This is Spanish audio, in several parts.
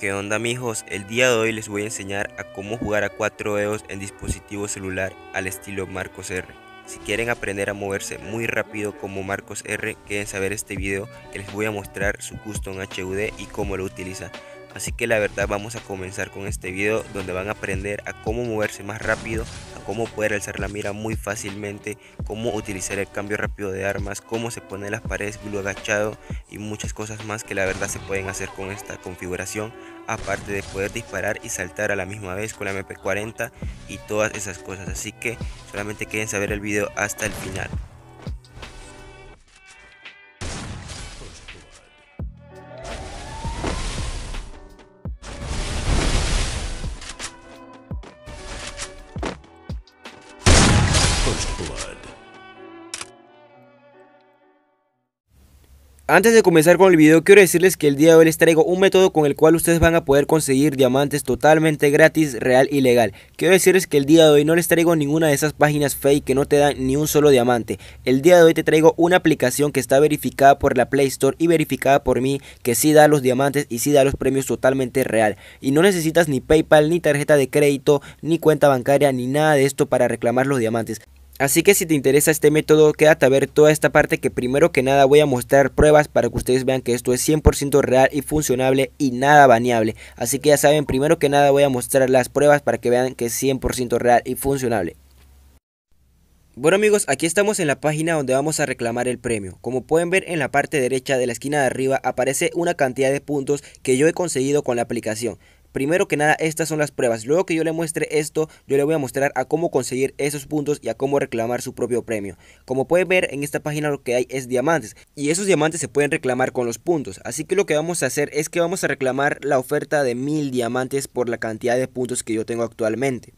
¿Qué onda amigos? El día de hoy les voy a enseñar a cómo jugar a 4EOs en dispositivo celular al estilo Marcos R. Si quieren aprender a moverse muy rápido como Marcos R, queden saber este video que les voy a mostrar su custom HUD y cómo lo utiliza. Así que la verdad vamos a comenzar con este video donde van a aprender a cómo moverse más rápido, a cómo poder alzar la mira muy fácilmente, cómo utilizar el cambio rápido de armas, cómo se pone las paredes blue agachado y muchas cosas más que la verdad se pueden hacer con esta configuración, aparte de poder disparar y saltar a la misma vez con la MP40 y todas esas cosas. Así que solamente quieren saber el video hasta el final. Antes de comenzar con el video quiero decirles que el día de hoy les traigo un método con el cual ustedes van a poder conseguir diamantes totalmente gratis, real y legal. Quiero decirles que el día de hoy no les traigo ninguna de esas páginas fake que no te dan ni un solo diamante. El día de hoy te traigo una aplicación que está verificada por la Play Store y verificada por mí que sí da los diamantes y sí da los premios totalmente real. Y no necesitas ni PayPal, ni tarjeta de crédito, ni cuenta bancaria, ni nada de esto para reclamar los diamantes. Así que si te interesa este método, quédate a ver toda esta parte que primero que nada voy a mostrar pruebas para que ustedes vean que esto es 100% real y funcionable y nada baneable. Así que ya saben, primero que nada voy a mostrar las pruebas para que vean que es 100% real y funcionable. Bueno amigos, aquí estamos en la página donde vamos a reclamar el premio. Como pueden ver en la parte derecha de la esquina de arriba aparece una cantidad de puntos que yo he conseguido con la aplicación. Primero que nada, estas son las pruebas. Luego que yo le muestre esto, yo le voy a mostrar a cómo conseguir esos puntos y a cómo reclamar su propio premio. Como pueden ver, en esta página lo que hay es diamantes. Y esos diamantes se pueden reclamar con los puntos. Así que lo que vamos a hacer es que vamos a reclamar la oferta de mil diamantes por la cantidad de puntos que yo tengo actualmente.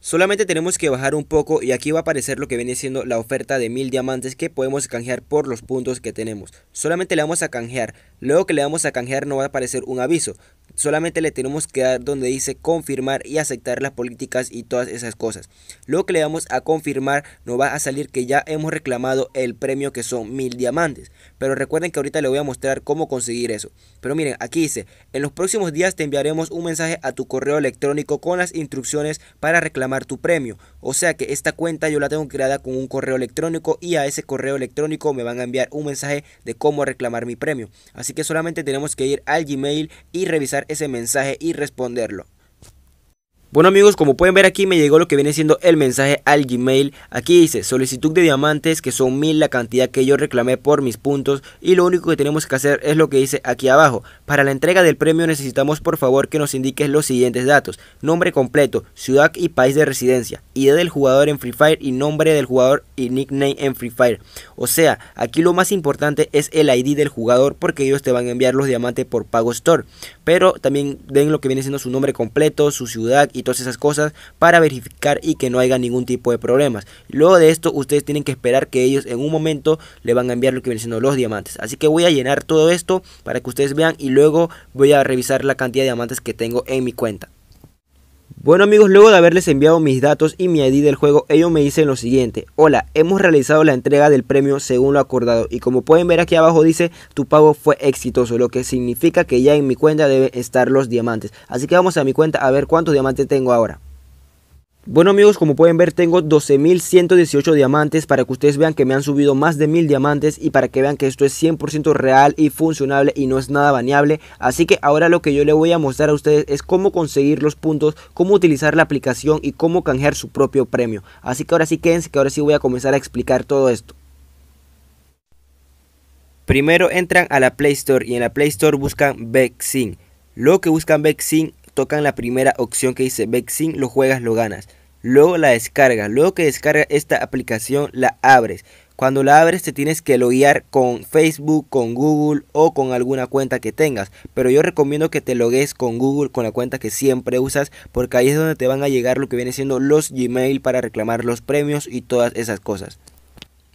Solamente tenemos que bajar un poco y aquí va a aparecer lo que viene siendo la oferta de mil diamantes que podemos canjear por los puntos que tenemos. Solamente le vamos a canjear. Luego que le vamos a canjear no va a aparecer un aviso, Solamente le tenemos que dar donde dice confirmar y aceptar las políticas y todas esas cosas. Luego que le damos a confirmar nos va a salir que ya hemos reclamado el premio que son mil diamantes. Pero recuerden que ahorita le voy a mostrar cómo conseguir eso. Pero miren, aquí dice, en los próximos días te enviaremos un mensaje a tu correo electrónico con las instrucciones para reclamar tu premio. O sea que esta cuenta yo la tengo creada con un correo electrónico y a ese correo electrónico me van a enviar un mensaje de cómo reclamar mi premio. Así que solamente tenemos que ir al Gmail y revisar ese mensaje y responderlo. Bueno amigos, como pueden ver aquí me llegó lo que viene siendo el mensaje al Gmail. Aquí dice solicitud de diamantes que son mil la cantidad que yo reclamé por mis puntos y lo único que tenemos que hacer es lo que dice aquí abajo. Para la entrega del premio necesitamos por favor que nos indiques los siguientes datos. Nombre completo, ciudad y país de residencia, ID del jugador en Free Fire y nombre del jugador y nickname en Free Fire. O sea, aquí lo más importante es el ID del jugador porque ellos te van a enviar los diamantes por Pago Store. Pero también den lo que viene siendo su nombre completo, su ciudad y todas esas cosas para verificar y que no haya ningún tipo de problemas. Luego de esto ustedes tienen que esperar que ellos en un momento le van a enviar lo que vienen siendo los diamantes. Así que voy a llenar todo esto para que ustedes vean y luego voy a revisar la cantidad de diamantes que tengo en mi cuenta. Bueno amigos, luego de haberles enviado mis datos y mi ID del juego, ellos me dicen lo siguiente. Hola, hemos realizado la entrega del premio según lo acordado y como pueden ver aquí abajo dice tu pago fue exitoso, lo que significa que ya en mi cuenta deben estar los diamantes. Así que vamos a mi cuenta a ver cuántos diamantes tengo ahora. Bueno amigos, como pueden ver tengo 12.118 diamantes para que ustedes vean que me han subido más de 1.000 diamantes y para que vean que esto es 100% real y funcionable y no es nada baneable. Así que ahora lo que yo le voy a mostrar a ustedes es cómo conseguir los puntos, cómo utilizar la aplicación y cómo canjear su propio premio. Así que ahora sí quédense que ahora sí voy a comenzar a explicar todo esto. Primero entran a la Play Store y en la Play Store buscan Vexin Lo que buscan Vexin tocan la primera opción que dice Vexin lo juegas, lo ganas luego la descarga, luego que descargas esta aplicación la abres. Cuando la abres te tienes que loguear con Facebook, con Google o con alguna cuenta que tengas. Pero yo recomiendo que te logues con Google, con la cuenta que siempre usas, porque ahí es donde te van a llegar lo que viene siendo los Gmail para reclamar los premios y todas esas cosas.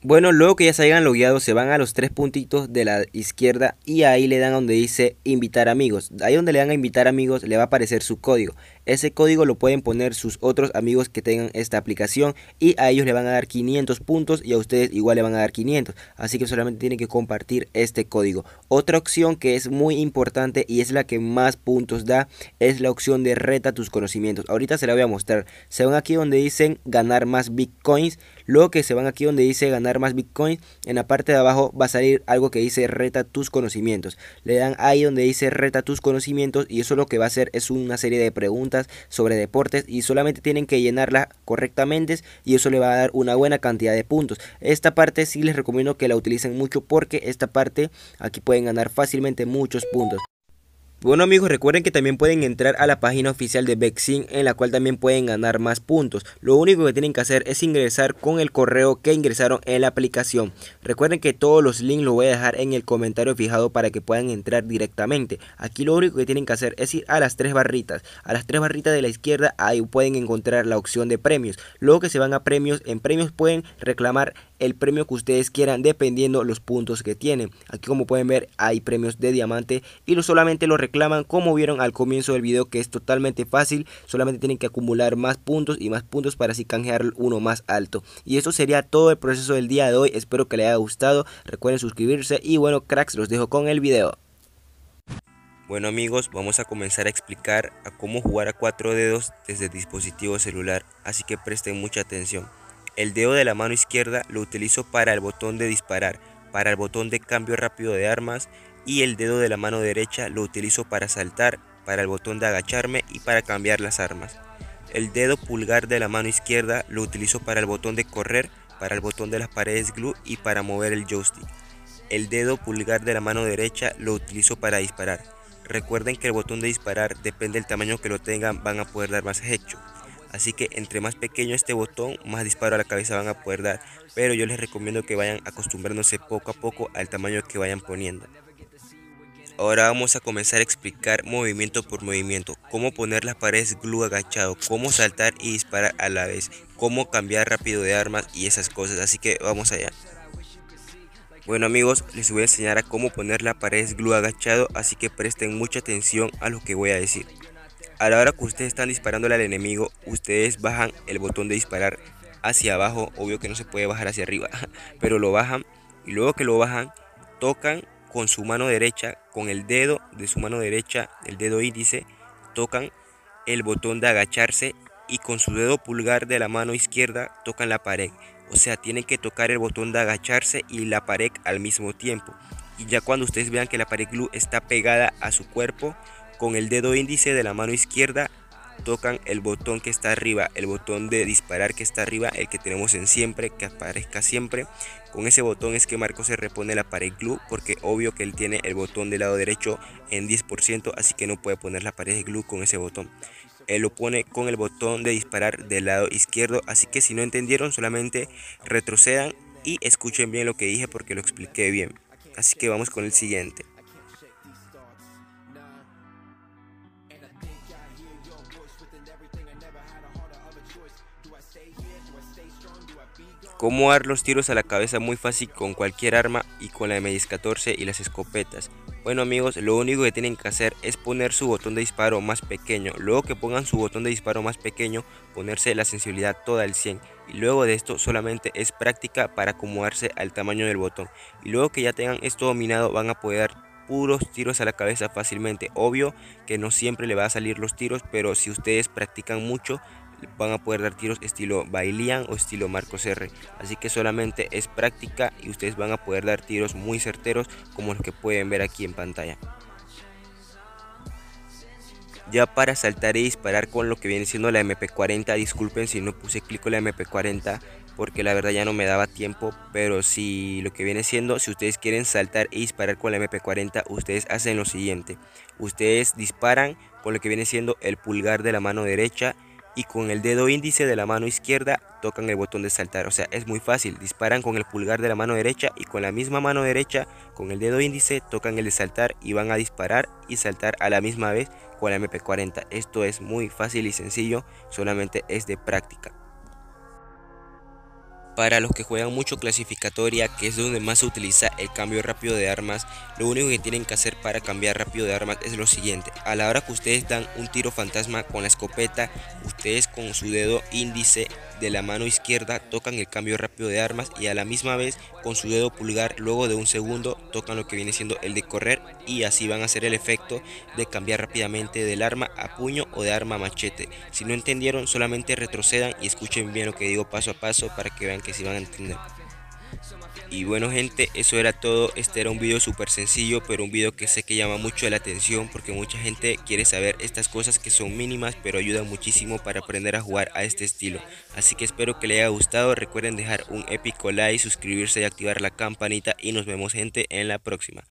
Bueno, luego que ya se hayan logueado, se van a los tres puntitos de la izquierda y ahí le dan donde dice invitar amigos. Ahí donde le dan a invitar amigos, le va a aparecer su código. Ese código lo pueden poner sus otros amigos que tengan esta aplicación y a ellos le van a dar 500 puntos y a ustedes igual le van a dar 500. Así que solamente tienen que compartir este código. Otra opción que es muy importante y es la que más puntos da es la opción de reta tus conocimientos. Ahorita se la voy a mostrar. Se van aquí donde dicen ganar más bitcoins. Luego que se van aquí donde dice ganar más bitcoins, en la parte de abajo va a salir algo que dice reta tus conocimientos. Le dan ahí donde dice reta tus conocimientos y eso lo que va a hacer es una serie de preguntas sobre deportes y solamente tienen que llenarla correctamente y eso le va a dar una buena cantidad de puntos. Esta parte sí les recomiendo que la utilicen mucho porque esta parte aquí pueden ganar fácilmente muchos puntos. Bueno amigos, recuerden que también pueden entrar a la página oficial de Vexin en la cual también pueden ganar más puntos. Lo único que tienen que hacer es ingresar con el correo que ingresaron en la aplicación. Recuerden que todos los links los voy a dejar en el comentario fijado para que puedan entrar directamente. Aquí lo único que tienen que hacer es ir a las tres barritas. A las tres barritas de la izquierda ahí pueden encontrar la opción de premios. Luego que se van a premios, en premios pueden reclamar el premio que ustedes quieran dependiendo los puntos que tienen. Aquí como pueden ver hay premios de diamante y lo solamente lo reclaman como vieron al comienzo del video que es totalmente fácil. Solamente tienen que acumular más puntos y más puntos para así canjear uno más alto. Y eso sería todo el proceso del día de hoy. Espero que les haya gustado. Recuerden suscribirse y bueno cracks los dejo con el video. Bueno amigos, vamos a comenzar a explicar a cómo jugar a cuatro dedos desde dispositivo celular, así que presten mucha atención. El dedo de la mano izquierda lo utilizo para el botón de disparar, para el botón de cambio rápido de armas y el dedo de la mano derecha lo utilizo para saltar, para el botón de agacharme y para cambiar las armas. El dedo pulgar de la mano izquierda lo utilizo para el botón de correr, para el botón de las paredes glue y para mover el joystick. El dedo pulgar de la mano derecha lo utilizo para disparar. Recuerden que el botón de disparar depende del tamaño que lo tengan van a poder dar más hecho. Así que entre más pequeño este botón, más disparo a la cabeza van a poder dar. Pero yo les recomiendo que vayan acostumbrándose poco a poco al tamaño que vayan poniendo. Ahora vamos a comenzar a explicar movimiento por movimiento, cómo poner las paredes glue agachado, cómo saltar y disparar a la vez, cómo cambiar rápido de armas y esas cosas, así que vamos allá. Bueno amigos, les voy a enseñar a cómo poner la pared glue agachado, así que presten mucha atención a lo que voy a decir. A la hora que ustedes están disparándole al enemigo, ustedes bajan el botón de disparar hacia abajo. Obvio que no se puede bajar hacia arriba, pero lo bajan. Y luego que lo bajan, tocan con su mano derecha, con el dedo de su mano derecha, el dedo índice, tocan el botón de agacharse y con su dedo pulgar de la mano izquierda tocan la pared. O sea, tienen que tocar el botón de agacharse y la pared al mismo tiempo. Y ya cuando ustedes vean que la pared glue está pegada a su cuerpo, con el dedo índice de la mano izquierda tocan el botón que está arriba, el botón de disparar que está arriba, el que tenemos en siempre, que aparezca siempre. Con ese botón es que Marco se repone la pared glue, porque obvio que él tiene el botón del lado derecho en 10%, así que no puede poner la pared glue con ese botón. Él lo pone con el botón de disparar del lado izquierdo, así que si no entendieron solamente retrocedan y escuchen bien lo que dije porque lo expliqué bien. Así que vamos con el siguiente. cómo dar los tiros a la cabeza muy fácil con cualquier arma y con la m 14 y las escopetas. Bueno amigos, lo único que tienen que hacer es poner su botón de disparo más pequeño. Luego que pongan su botón de disparo más pequeño, ponerse la sensibilidad toda al 100. Y luego de esto solamente es práctica para acomodarse al tamaño del botón. Y luego que ya tengan esto dominado van a poder dar puros tiros a la cabeza fácilmente. Obvio que no siempre le va a salir los tiros, pero si ustedes practican mucho van a poder dar tiros estilo Bailian o estilo Marcos R. Así que solamente es práctica y ustedes van a poder dar tiros muy certeros como los que pueden ver aquí en pantalla. Ya para saltar y disparar con lo que viene siendo la MP40, disculpen si no puse clic con la MP40 porque la verdad ya no me daba tiempo, pero si lo que viene siendo, si ustedes quieren saltar y disparar con la MP40, ustedes hacen lo siguiente, ustedes disparan con lo que viene siendo el pulgar de la mano derecha y con el dedo índice de la mano izquierda tocan el botón de saltar. O sea, es muy fácil. Disparan con el pulgar de la mano derecha y con la misma mano derecha, con el dedo índice, tocan el de saltar y van a disparar y saltar a la misma vez con la MP40. Esto es muy fácil y sencillo, solamente es de práctica. Para los que juegan mucho clasificatoria, que es donde más se utiliza el cambio rápido de armas, lo único que tienen que hacer para cambiar rápido de armas es lo siguiente. A la hora que ustedes dan un tiro fantasma con la escopeta, ustedes con su dedo índice de la mano izquierda tocan el cambio rápido de armas y a la misma vez con su dedo pulgar luego de un segundo tocan lo que viene siendo el de correr y así van a hacer el efecto de cambiar rápidamente del arma a puño o de arma a machete. Si no entendieron solamente retrocedan y escuchen bien lo que digo paso a paso para que vean que si van a entender. Y bueno gente, eso era todo. Este era un video súper sencillo, pero un video que sé que llama mucho la atención porque mucha gente quiere saber estas cosas que son mínimas, pero ayudan muchísimo para aprender a jugar a este estilo. Así que espero que les haya gustado. Recuerden dejar un épico like, suscribirse y activar la campanita y nos vemos gente en la próxima.